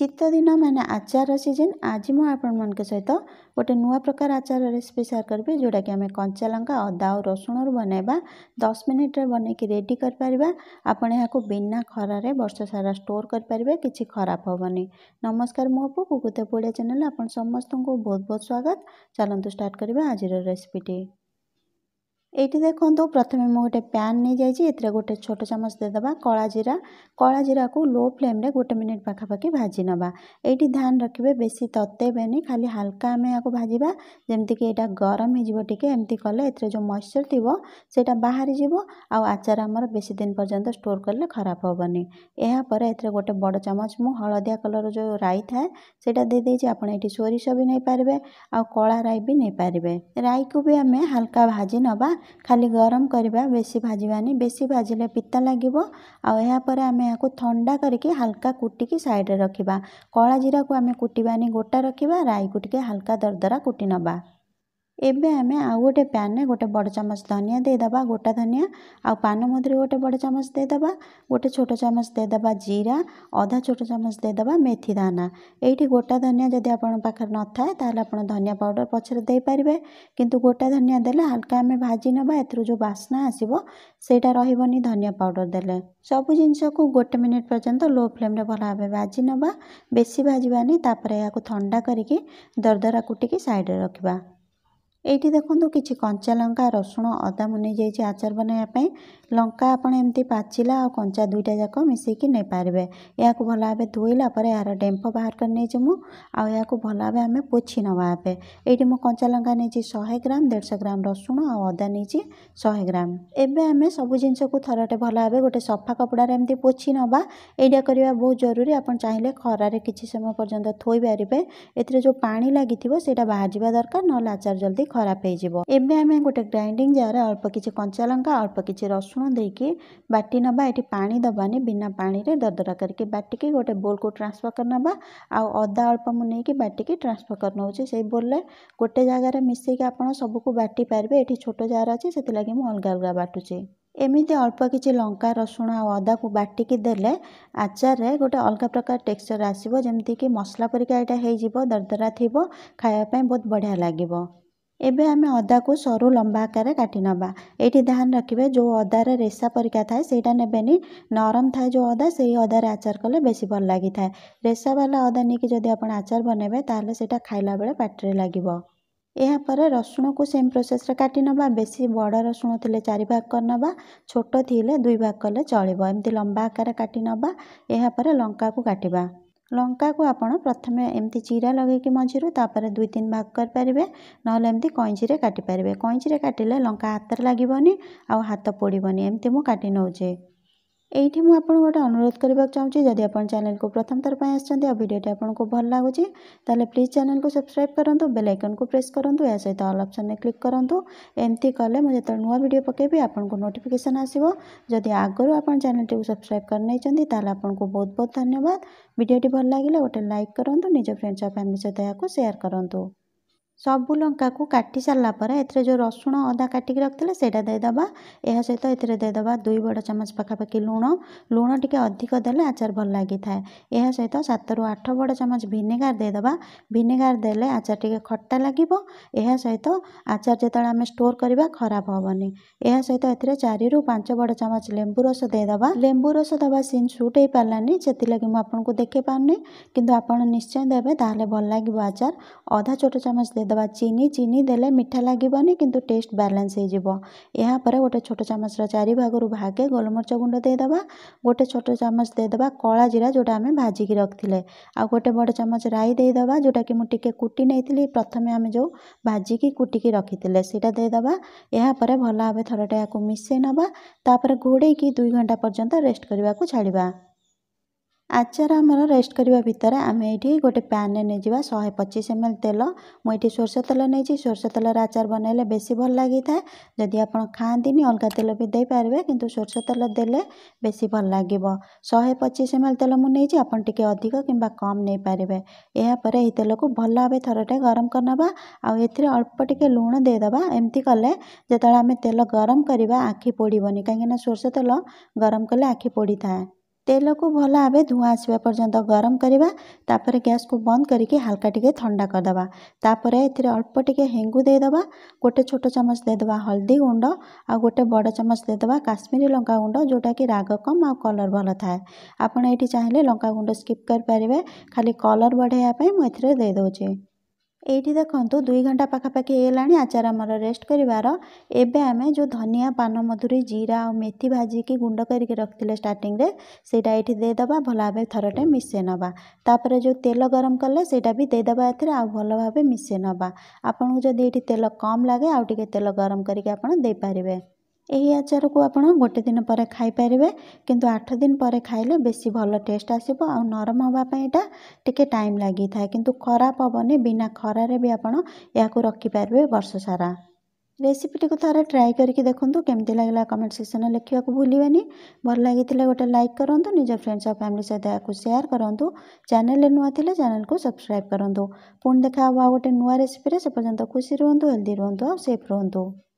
दिन म आचार सीजन आज म आपण म सहित गटे नुवा प्रकार आचार रेसिपि सेयर गरे जोटा कञ्चा ला अदा और रसुणु बनाइवा दस मिनट्रे बनैकि रेडी कर पारण यहाँ बिना खरे वर्ष सारा स्टोर गरिपारे कि खराब हेन नमस्कार मुख कुकुते पड़िया पढिया च्याने आस्तु बहुत बहुत स्वागत स्टार्ट चालाटे आज रेसिपिटी এইটি দেখুন প্রথমে মু গোটে প্যান নিয়ে যাইছি এতে গোটে ছোট চামচ দেদেবা কলা জিরা কলা জিরাকু লো ফ্লেম্রে গোটে মিনিট পাখাপাখি ভাজি নেবা এইটি ধ্যান রাখবে বেশি ততেবেনি খালি হালকা আমি ইয়াকু ভাজিবা যেমিতিকি এটা গরম হয়ে যাব টিকে এমতি কলে এতে যে ময়শ্চর থিব সেটা বাহারি যাব আও আচার আমার বেশি দিন পর্যন্ত স্টোর করলে খারাপ হবনি এরপরে এতে গোটে বড় চামচ মু হলদিয়া কলর যে রাই থাকে সেটা দিয়ে দিয়েছি আপনার এটি সোরিষ বি নেইপারে আও কলা রাই বি নেইপারে রাইকু বি আমি হালকা ভাজি নেবা ଖାଲି ଗରମ କରିବା ବେଶୀ ଭାଜିବାନି ବେଶୀ ଭାଜିଲେ ପିତା ଲାଗିବ ଆଉ ଏହାପରେ ଆମେ ଏହାକୁ ଥଣ୍ଡା କରିକି ହାଲକା କୁଟିକି ସାଇଡ଼୍ରେ ରଖିବା କଳା ଜିରାକୁ ଆମେ କୁଟିବାନି ଗୋଟା ରଖିବା ରାଇକୁ ଟିକେ ହାଲକା ଦରଦରା କୁଟି ନେବା ଏବେ ଆମେ ଆଉ ଗୋଟେ ପ୍ୟାନ୍ରେ ଗୋଟେ ବଡ଼ ଚାମଚ ଧନିଆ ଦେଇଦେବା ଗୋଟା ଧନିଆ ଆଉ ପାନ ମଧୁରୀ ଗୋଟେ ବଡ଼ ଚାମଚ ଦେଇଦେବା ଗୋଟେ ଛୋଟ ଚାମଚ ଦେଇଦେବା ଜିରା ଅଧା ଛୋଟ ଚାମଚ ଦେଇଦେବା ମେଥି ଦାନା ଏଇଠି ଗୋଟା ଧନିଆ ଯଦି ଆପଣଙ୍କ ପାଖରେ ନଥାଏ ତାହେଲେ ଆପଣ ଧନିଆ ପାଉଡ଼ର ପଛରେ ଦେଇପାରିବେ କିନ୍ତୁ ଗୋଟା ଧନିଆ ଦେଲେ ହାଲକା ଆମେ ଭାଜି ନେବା ଏଥିରୁ ଯେଉଁ ବାସ୍ନା ଆସିବ ସେଇଟା ରହିବନି ଧନିଆ ପାଉଡ଼ର ଦେଲେ ସବୁ ଜିନିଷକୁ ଗୋଟେ ମିନିଟ୍ ପର୍ଯ୍ୟନ୍ତ ଲୋ ଫ୍ଲେମ୍ରେ ଭଲ ଭାବେ ଭାଜି ନେବା ବେଶୀ ଭାଜିବାନି ତାପରେ ଏହାକୁ ଥଣ୍ଡା କରିକି ଦରଦରା କୁଟିକି ସାଇଡ଼୍ରେ ରଖିବା ଏଇଠି ଦେଖନ୍ତୁ କିଛି କଞ୍ଚା ଲଙ୍କା ରସୁଣ ଅଦା ମୁଁ ନେଇଯାଇଛି ଆଚାର ବନାଇବା ପାଇଁ ଲଙ୍କା ଆପଣ ଏମିତି ପାଚିଲା ଆଉ କଞ୍ଚା ଦୁଇଟା ଯାକ ମିଶାଇକି ନେଇପାରିବେ ଏହାକୁ ଭଲ ଭାବେ ଧୋଇଲା ପରେ ଏହାର ଡେମ୍ଫ ବାହାର କରି ନେଇଛି ମୁଁ ଆଉ ଏହାକୁ ଭଲ ଭାବେ ଆମେ ପୋଛି ନେବା ଏବେ ଏଇଠି ମୁଁ କଞ୍ଚା ଲଙ୍କା ନେଇଛି ଶହେ ଗ୍ରାମ ଦେଢ଼ଶହ ଗ୍ରାମ ରସୁଣ ଆଉ ଅଦା ନେଇଛି ଶହେ ଗ୍ରାମ ଏବେ ଆମେ ସବୁ ଜିନିଷକୁ ଥରଟେ ଭଲ ଭାବେ ଗୋଟେ ସଫା କପଡ଼ାରେ ଏମିତି ପୋଛି ନେବା ଏଇଟା କରିବା ବହୁତ ଜରୁରୀ ଆପଣ ଚାହିଁଲେ ଖରାରେ କିଛି ସମୟ ପର୍ଯ୍ୟନ୍ତ ଥୋଇପାରିବେ ଏଥିରେ ଯେଉଁ ପାଣି ଲାଗିଥିବ ସେଇଟା ବାହାରିଯିବା ଦରକାର ନହେଲେ ଆଚାର ଜଲ୍ଦି ଖରାପ ହେଇଯିବ ଏବେ ଆମେ ଗୋଟେ ଗ୍ରାଇଣ୍ଡିଂ ଜାରରେ ଅଳ୍ପ କିଛି କଞ୍ଚା ଲଙ୍କା ଅଳ୍ପ କିଛି ରସୁଣ रसुण दे कि बाटि ना ये पा दबानी बिना पानी रे दरदरा करके बाटिक गोटे बोल को ट्रांसफर कर ना आदा अल्प मुझे बाटिक ट्रांसफर कर बोल में गोटे जगार मिसेक आप सबको बाटि पारे ये छोट जगार अच्छे से लगे अलग अलग बाटुचे एमती अल्प किसी लंका रसुण आदा को बाटिक दे आचारे गोटे अलग प्रकार टेक्सचर आसो कि मसला परिका यहाँ हो दरदरा थ खायाप बहुत बढ़िया लगे ଏବେ ଆମେ ଅଦାକୁ ସରୁ ଲମ୍ବା ଆକାରରେ କାଟି ନେବା ଏଇଠି ଧ୍ୟାନ ରଖିବେ ଯେଉଁ ଅଦାର ରେସା ପରିକା ଥାଏ ସେଇଟା ନେବେନି ନରମ ଥାଏ ଯେଉଁ ଅଦା ସେଇ ଅଦାରେ ଆଚାର କଲେ ବେଶୀ ଭଲ ଲାଗିଥାଏ ରେସାବାଲା ଅଦା ନେଇକି ଯଦି ଆପଣ ଆଚାର ବନେଇବେ ତାହେଲେ ସେଇଟା ଖାଇଲା ବେଳେ ପାଟିରେ ଲାଗିବ ଏହାପରେ ରସୁଣକୁ ସେମ୍ ପ୍ରୋସେସ୍ରେ କାଟି ନେବା ବେଶୀ ବଡ଼ ରସୁଣ ଥିଲେ ଚାରି ଭାଗ କରିନେବା ଛୋଟ ଥିଲେ ଦୁଇ ଭାଗ କଲେ ଚଳିବ ଏମିତି ଲମ୍ବା ଆକାରରେ କାଟି ନେବା ଏହାପରେ ଲଙ୍କାକୁ କାଟିବା ଲଙ୍କାକୁ ଆପଣ ପ୍ରଥମେ ଏମିତି ଚିରା ଲଗାଇକି ମଝିରୁ ତାପରେ ଦୁଇ ତିନି ଭାଗ କରିପାରିବେ ନହେଲେ ଏମିତି କଇଁଚିରେ କାଟିପାରିବେ କଇଁଚିରେ କାଟିଲେ ଲଙ୍କା ହାତରେ ଲାଗିବନି ଆଉ ହାତ ପୋଡ଼ିବନି ଏମିତି ମୁଁ କାଟି ନେଉଛି यही मुझे गोटे अनुरोध करने चाहिए जदि आप चेल को प्रथम थर आ भिडटे आपको भल लगुच प्लीज चेल्क सब्सक्राइब करूँ बेल आइकन को प्रेस करूँ या सहित अल अपसन में क्लिक करूँ एमती कले मुझे जो नुआ भिड पकेबी आपको नोटिकेसन आसो जदि आगर आप चेल टी सब्सक्राइब करनी आपको बहुत बहुत धन्यवाद भिडियो भल लगे गोटे लाइक करूँ निज फ्रेंड्स और फैमिली सहित यह सेयार करूँ ସବୁ ଲଙ୍କାକୁ କାଟି ସାରିଲା ପରେ ଏଥିରେ ଯେଉଁ ରସୁଣ ଅଦା କାଟିକି ରଖିଥିଲେ ସେଇଟା ଦେଇଦେବା ଏହା ସହିତ ଏଥିରେ ଦେଇଦେବା ଦୁଇ ବଡ଼ ଚାମଚ ପାଖାପାଖି ଲୁଣ ଲୁଣ ଟିକେ ଅଧିକ ଦେଲେ ଆଚାର ଭଲ ଲାଗିଥାଏ ଏହା ସହିତ ସାତରୁ ଆଠ ବଡ଼ ଚାମଚ ଭିନେଗାର ଦେଇଦେବା ଭିନେଗାର ଦେଲେ ଆଚାର ଟିକେ ଖଟା ଲାଗିବ ଏହା ସହିତ ଆଚାର ଯେତେବେଳେ ଆମେ ଷ୍ଟୋର କରିବା ଖରାପ ହେବନି ଏହା ସହିତ ଏଥିରେ ଚାରିରୁ ପାଞ୍ଚ ବଡ଼ ଚାମଚ ଲେମ୍ବୁ ରସ ଦେଇଦେବା ଲେମ୍ବୁ ରସ ଦେବା ସିନ୍ ସୁଟ୍ ହେଇପାରିଲାନି ସେଥିଲାଗି ମୁଁ ଆପଣଙ୍କୁ ଦେଖେଇ ପାରୁନି କିନ୍ତୁ ଆପଣ ନିଶ୍ଚୟ ଦେବେ ତାହେଲେ ଭଲ ଲାଗିବ ଆଚାର ଅଧା ଛୋଟ ଚାମଚ ଦେଇ ଦେବା ଚିନି ଚିନି ଦେଲେ ମିଠା ଲାଗିବନି କିନ୍ତୁ ଟେଷ୍ଟ ବାଲାନ୍ସ ହୋଇଯିବ ଏହାପରେ ଗୋଟେ ଛୋଟ ଚାମଚର ଚାରି ଭାଗରୁ ଭାଗେ ଗୋଲମରିଚ ଗୁଣ୍ଡ ଦେଇଦେବା ଗୋଟେ ଛୋଟ ଚାମଚ ଦେଇଦେବା କଳା ଜିରା ଯେଉଁଟା ଆମେ ଭାଜିକି ରଖିଥିଲେ ଆଉ ଗୋଟେ ବଡ଼ ଚାମଚ ରାଇ ଦେଇଦେବା ଯେଉଁଟାକି ମୁଁ ଟିକିଏ କୁଟି ନେଇଥିଲି ପ୍ରଥମେ ଆମେ ଯେଉଁ ଭାଜିକି କୁଟିକି ରଖିଥିଲେ ସେଇଟା ଦେଇଦେବା ଏହାପରେ ଭଲ ଭାବେ ଥରଟେ ଏହାକୁ ମିଶାଇ ନେବା ତାପରେ ଘୋଡ଼େଇକି ଦୁଇ ଘଣ୍ଟା ପର୍ଯ୍ୟନ୍ତ ରେଷ୍ଟ କରିବାକୁ ଛାଡ଼ିବା आचार आम रेस्ट करवा भितर आम ये गोटे पैन में नहीं जावा शहे पचीस एम एल तेल मुझे सोरस तेल नहीं सोरस तेल आचार बन बेस भल लगी था जदि आप खाती नहीं अलग तेल भी दे पारे कि सोरस तेल देने बेस भल लगे शहे पचीस एम एल तेल मुझे आपे अधिक कि कम नहीं पारे यापर यह तेल को भल भाव थरटे गरम कर करना अल्प टिके लुण देदे एमती कले जो आम तेल गरम करवा आखि पोड़ कहीं सोर्स तेल गरम कले आखि पोड़ था तेल को भल भाव धूआ आसवा पर्यटन गरम करवापर गैस को बंद करके हाल्का टी था करदेपर एल्प टे हेंगू देद गोटे छोट चमच देद हल्दी गुंड आ गोटे बड़ चमच देद काश्मीरी लंका गुंड जोटा कि राग कम आ कलर भल था आपड़ ये चाहिए लंका गुंड स्कीप करें खाली कलर बढ़ाईपी मुझे देदे এইটি দেখন্তু ଦୁଇ ଘଣ୍ଟା ପାଖାପାଖି ହେଇଗଲାଣି ଆଚାର ଆମର ରେଷ୍ଟ କରିବାର ଏବେ ଆମେ ଯେଉଁ ଧନିଆ ପାନ ମଧୁରୀ ଜିରା ଆଉ ମେଥି ଭାଜିକି ଗୁଣ୍ଡ କରିକି ରଖିଥିଲେ ଷ୍ଟାର୍ଟିଂରେ ସେଇଟା ଏଇଠି ଦେଇଦେବା ଭଲ ଭାବେ ଥରଟେ ମିଶାଇ ନେବା ତାପରେ ଯେଉଁ ତେଲ ଗରମ କଲେ ସେଇଟା ବି ଦେଇଦେବା ଏଥିରେ ଆଉ ଭଲ ଭାବେ ମିଶାଇ ନେବା ଆପଣଙ୍କୁ ଯଦି ଏଇଠି ତେଲ କମ୍ ଲାଗେ ଆଉ ଟିକେ ତେଲ ଗରମ କରିକି ଆପଣ ଦେଇପାରିବେ यही को आउन गोटे दिन पर खाई कति आठ दिन पर खाइले बेसी भल टेस्ट आस नरम हेर्नु टिक टाइम लागिए कि खरा पब् खरे आएको रकिपारे वर्ष सारा रेसिपिटि थ्राई गरिक देख्नु के कमेन्ट सेक्सन लेखेको भुल्ये भल लाग्डस् आउँछ या सेयर गर्यानल नै च्याने सब्सक्राइब कन् देखाहो आउट नेसपिएर त्युसी रुहन् हेल्दी रुहु और सेफ रुहुन्छ